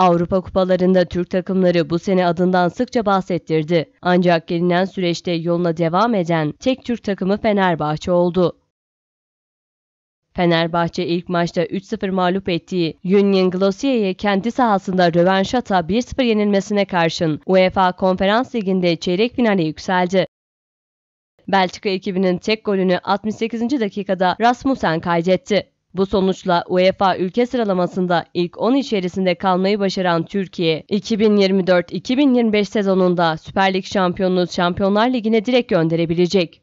Avrupa kupalarında Türk takımları bu sene adından sıkça bahsettirdi. Ancak gelinen süreçte yoluna devam eden tek Türk takımı Fenerbahçe oldu. Fenerbahçe ilk maçta 3-0 mağlup ettiği Union Glossier'e kendi sahasında rövanşata 1-0 yenilmesine karşın UEFA Konferans Ligi'nde çeyrek finale yükseldi. Belçika ekibinin tek golünü 68. dakikada Rasmussen kaydetti. Bu sonuçla UEFA ülke sıralamasında ilk 10 içerisinde kalmayı başaran Türkiye, 2024-2025 sezonunda Süper Lig şampiyonluğu Şampiyonlar Ligi'ne direkt gönderebilecek.